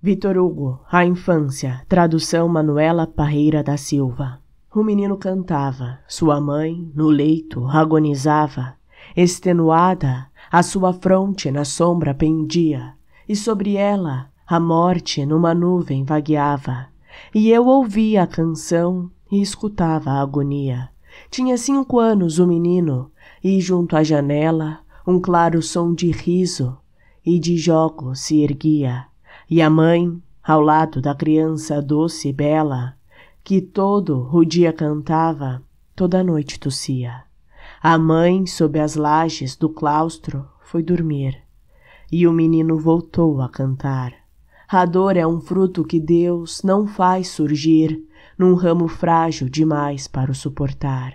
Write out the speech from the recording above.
Vitor Hugo, A Infância, tradução Manuela Parreira da Silva. O menino cantava, sua mãe, no leito, agonizava. Extenuada, a sua fronte na sombra pendia, e sobre ela a morte numa nuvem vagueava. E eu ouvia a canção e escutava a agonia. Tinha cinco anos o menino, e junto à janela um claro som de riso e de jogo se erguia e a mãe, ao lado da criança doce e bela, que todo o dia cantava, toda a noite tossia. A mãe, sob as lajes do claustro, foi dormir. E o menino voltou a cantar. A dor é um fruto que Deus não faz surgir num ramo frágil demais para o suportar.